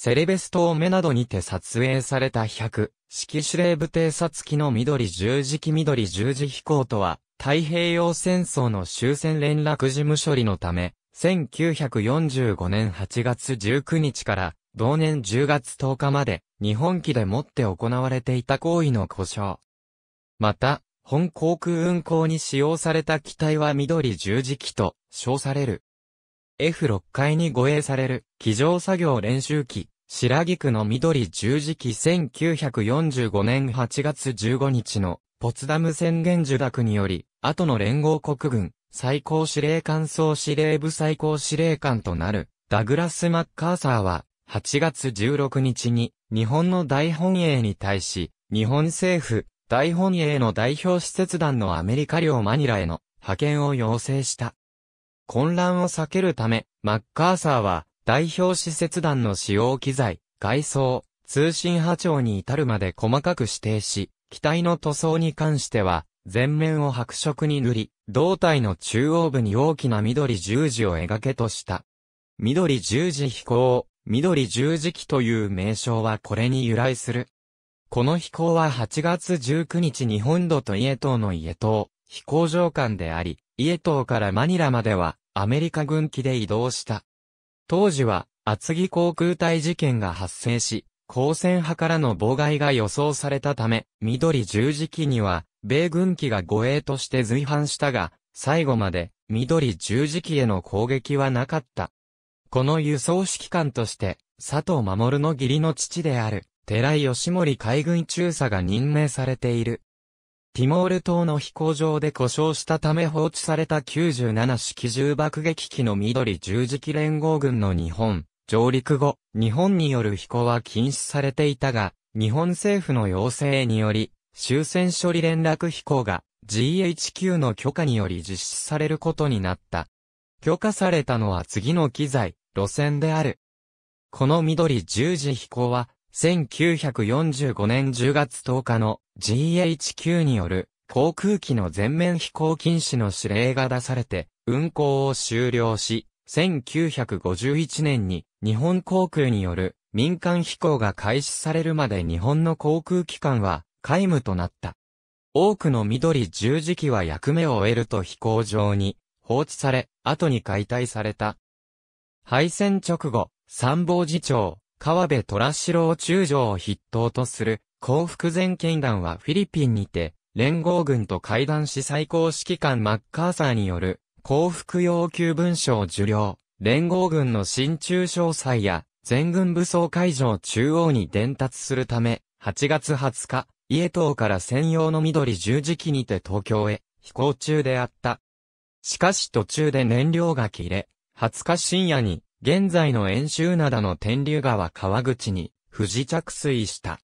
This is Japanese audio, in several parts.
セレベストを目などにて撮影された100、式司令部偵察機の緑十字機緑十字飛行とは、太平洋戦争の終戦連絡事務処理のため、1945年8月19日から同年10月10日まで日本機でもって行われていた行為の故障。また、本航空運航に使用された機体は緑十字機と称される。F6 階に護衛される、機上作業練習機、白木区の緑十字機1945年8月15日の、ポツダム宣言受諾により、後の連合国軍、最高司令官総司令部最高司令官となる、ダグラス・マッカーサーは、8月16日に、日本の大本営に対し、日本政府、大本営の代表施設団のアメリカ領マニラへの派遣を要請した。混乱を避けるため、マッカーサーは、代表施設団の使用機材、外装、通信波長に至るまで細かく指定し、機体の塗装に関しては、全面を白色に塗り、胴体の中央部に大きな緑十字を描けとした。緑十字飛行、緑十字機という名称はこれに由来する。この飛行は8月19日日本土と伊江島の家島、飛行場間であり、イエ島からマニラまではアメリカ軍機で移動した。当時は厚木航空隊事件が発生し、交戦派からの妨害が予想されたため、緑十字機には、米軍機が護衛として随伴したが、最後まで緑十字機への攻撃はなかった。この輸送指揮官として、佐藤守の義理の父である、寺井義森海軍中佐が任命されている。ティモール島の飛行場で故障したため放置された97式重爆撃機の緑十字機連合軍の日本、上陸後、日本による飛行は禁止されていたが、日本政府の要請により、終戦処理連絡飛行が GHQ の許可により実施されることになった。許可されたのは次の機材、路線である。この緑十字飛行は、1945年10月10日の GHQ による航空機の全面飛行禁止の指令が出されて、運航を終了し、1951年に日本航空による民間飛行が開始されるまで日本の航空機関は皆無となった。多くの緑十字機は役目を終えると飛行場に放置され、後に解体された。敗戦直後、参謀次長、川辺虎四郎中将を筆頭とする幸福全県団はフィリピンにて、連合軍と会談し最高指揮官マッカーサーによる、幸福要求文書を受領、連合軍の新中詳細や、全軍武装会場中央に伝達するため、8月20日、家島から専用の緑十字機にて東京へ飛行中であった。しかし途中で燃料が切れ、20日深夜に現在の遠州灘の天竜川川口に不時着水した。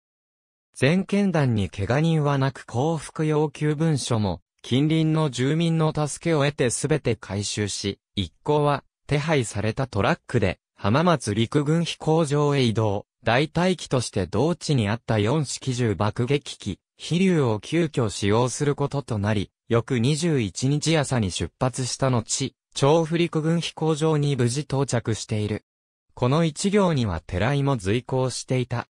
全県団に怪我人はなく降伏要求文書も、近隣の住民の助けを得てすべて回収し、一行は手配されたトラックで浜松陸軍飛行場へ移動。代替機として同地にあった四式銃爆撃機、飛竜を急遽使用することとなり、翌21日朝に出発した後、調布陸軍飛行場に無事到着している。この一行には寺井も随行していた。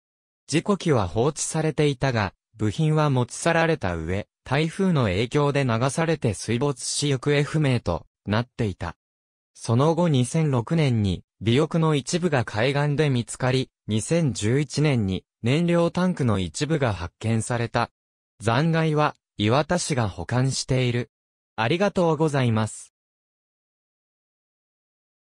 事故機は放置されていたが、部品は持ち去られた上、台風の影響で流されて水没し行方不明となっていた。その後2006年に尾翼の一部が海岸で見つかり、2011年に燃料タンクの一部が発見された。残骸は岩田市が保管している。ありがとうございます。